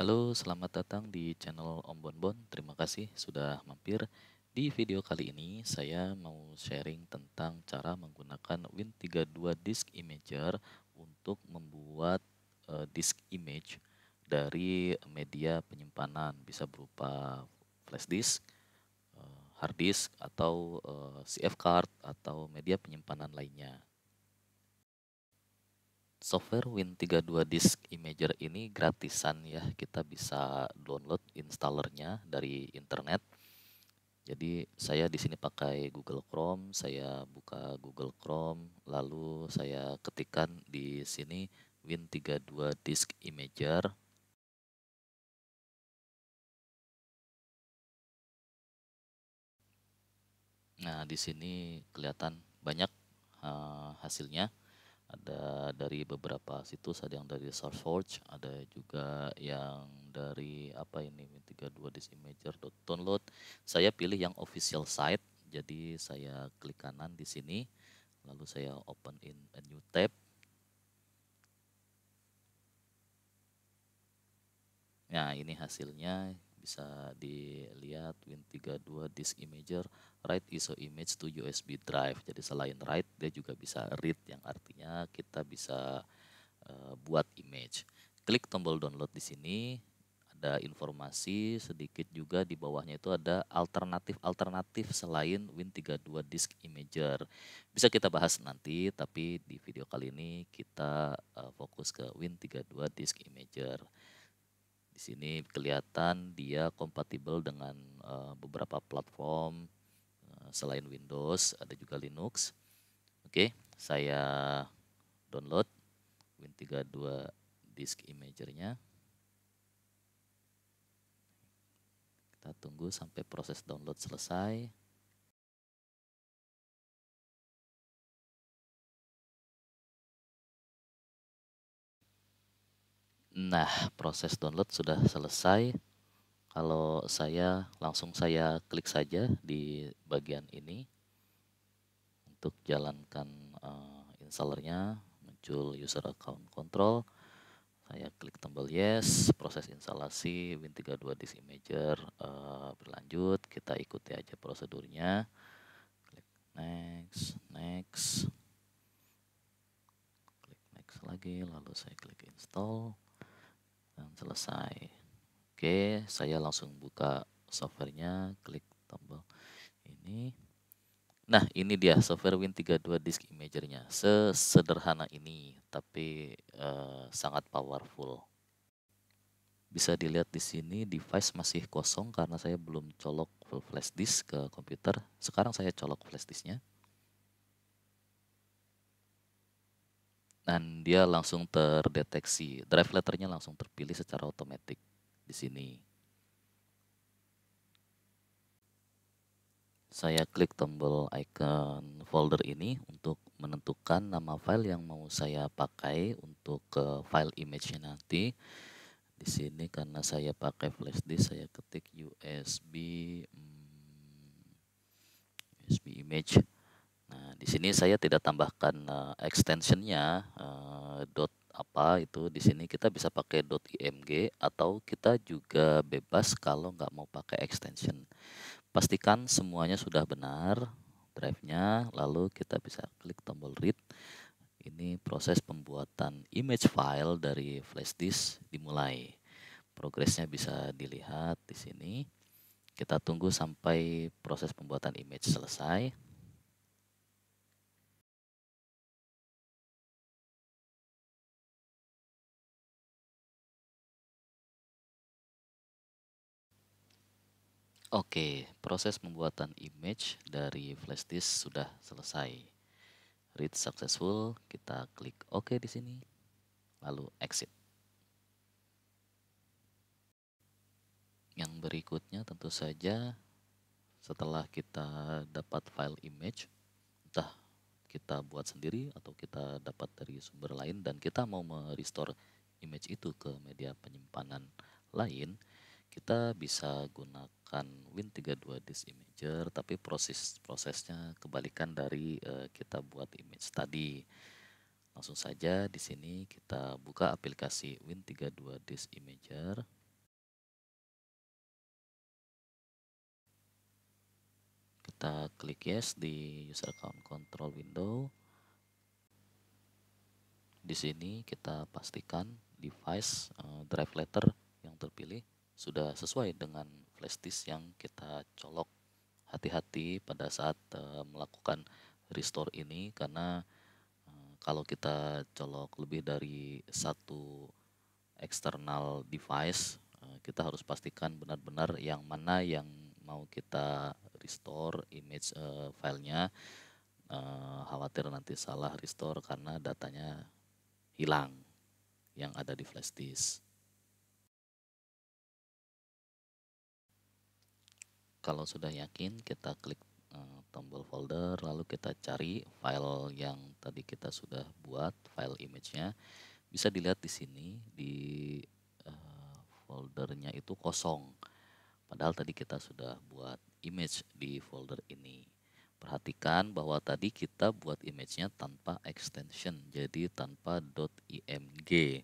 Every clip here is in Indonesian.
Halo, selamat datang di channel Om Bonbon. Terima kasih sudah mampir. Di video kali ini saya mau sharing tentang cara menggunakan Win32 Disk Imager untuk membuat uh, disk image dari media penyimpanan bisa berupa flash disk, uh, hard disk atau uh, eh, CF card atau media penyimpanan lainnya software Win32 Disk Imager ini gratisan ya. Kita bisa download installernya dari internet. Jadi saya di sini pakai Google Chrome, saya buka Google Chrome, lalu saya ketikkan di sini Win32 Disk Imager. Nah, di sini kelihatan banyak uh, hasilnya ada dari beberapa situs ada yang dari SourceForge ada juga yang dari apa ini 32 disimager download saya pilih yang official site jadi saya klik kanan di sini lalu saya open in a new tab nah ini hasilnya bisa dilihat Win32 disk imager write ISO image to USB drive jadi selain write dia juga bisa read yang artinya kita bisa uh, buat image klik tombol download di sini ada informasi sedikit juga di bawahnya itu ada alternatif-alternatif selain Win32 disk imager. Bisa kita bahas nanti tapi di video kali ini kita uh, fokus ke Win32 disk imager. Di sini kelihatan dia kompatibel dengan uh, beberapa platform uh, selain Windows, ada juga Linux. Oke, okay, saya download Win32 disk imagernya. Kita tunggu sampai proses download selesai. Nah, proses download sudah selesai. Kalau saya langsung saya klik saja di bagian ini untuk jalankan uh, installernya, muncul user account control. Saya klik tombol yes, proses instalasi Win32 Disk Imager uh, eh, berlanjut. Kita ikuti aja prosedurnya. Klik next, next. Klik next lagi, lalu saya klik install dan selesai oke saya langsung buka softwarenya klik tombol ini nah ini dia software Win32 disk imagernya sesederhana ini tapi uh, sangat powerful bisa dilihat di sini device masih kosong karena saya belum colok full flash disk ke komputer. Sekarang saya colok flash disknya. dan dia langsung terdeteksi. Drive letternya langsung terpilih secara otomatis di sini. Saya klik tombol icon folder ini untuk menentukan nama file yang mau saya pakai untuk ke file image-nya nanti. Di sini karena saya pakai flash disk, saya ketik USB hmm, USB image. Nah, di sini saya tidak tambahkan uh, extensionnya uh, dot apa itu di sini kita bisa pakai .img atau kita juga bebas kalau nggak mau pakai extension. Pastikan semuanya sudah benar drive-nya, lalu kita bisa klik tombol read. Ini proses pembuatan image file dari flash disk dimulai. Progresnya bisa dilihat di sini. Kita tunggu sampai proses pembuatan image selesai. Oke, proses pembuatan image dari flash disk sudah selesai. Read successful, kita klik OK di sini, lalu exit. Yang berikutnya tentu saja setelah kita dapat file image, entah kita buat sendiri atau kita dapat dari sumber lain dan kita mau merestore image itu ke media penyimpanan lain, kita bisa gunakan menggunakan Win32 Disk Imager tapi proses prosesnya kebalikan dari uh, kita buat image tadi. Langsung saja di sini kita buka aplikasi Win32 Disk Imager. Kita klik yes di user account control window. Di sini kita pastikan device uh, drive letter yang terpilih sudah sesuai dengan flash yang kita colok hati-hati pada saat uh, melakukan restore ini karena uh, kalau kita colok lebih dari satu external device uh, kita harus pastikan benar-benar yang mana yang mau kita restore image uh, filenya uh, khawatir nanti salah restore karena datanya hilang yang ada di flash disk Kalau sudah yakin, kita klik eh, tombol folder, lalu kita cari file yang tadi kita sudah buat, file image-nya. Bisa dilihat di sini, di uh, foldernya itu kosong. Padahal tadi kita sudah buat image di folder ini. Perhatikan bahwa tadi kita buat image-nya tanpa extension, jadi tanpa .img.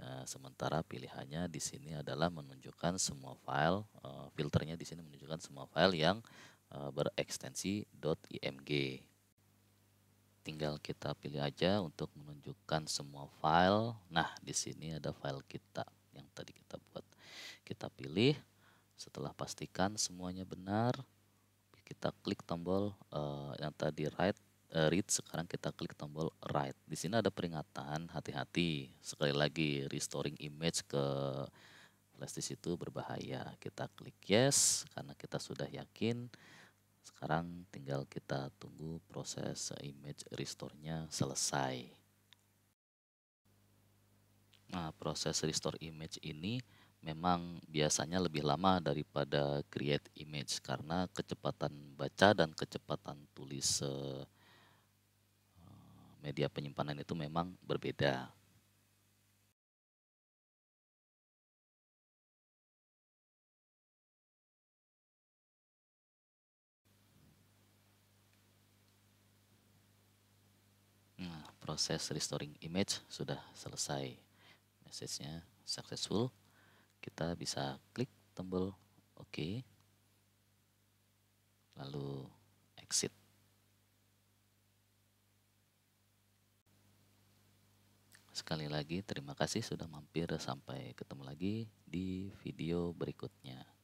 Iya, sementara pilihannya di sini adalah menunjukkan semua file, uh, filternya di sini menunjukkan semua file yang uh, eh, berekstensi .img. Tinggal kita pilih aja untuk menunjukkan semua file. Nah, di sini ada file kita yang tadi kita buat. Kita pilih, setelah pastikan semuanya benar, kita klik tombol uh, yang tadi right Eh, read, sekarang kita klik tombol write. Di sini ada peringatan, hati-hati. Sekali lagi, restoring image ke flashdisk itu berbahaya. Kita klik yes, karena kita sudah yakin. Sekarang tinggal kita tunggu proses image restore-nya selesai. Nah, proses restore image ini memang biasanya lebih lama daripada create image karena kecepatan baca dan kecepatan tulis uh, media penyimpanan itu memang berbeda. Nah, proses restoring image sudah selesai. Message-nya successful. Kita bisa klik tombol OK. Lalu exit. sekali lagi terima kasih sudah mampir sampai ketemu lagi di video berikutnya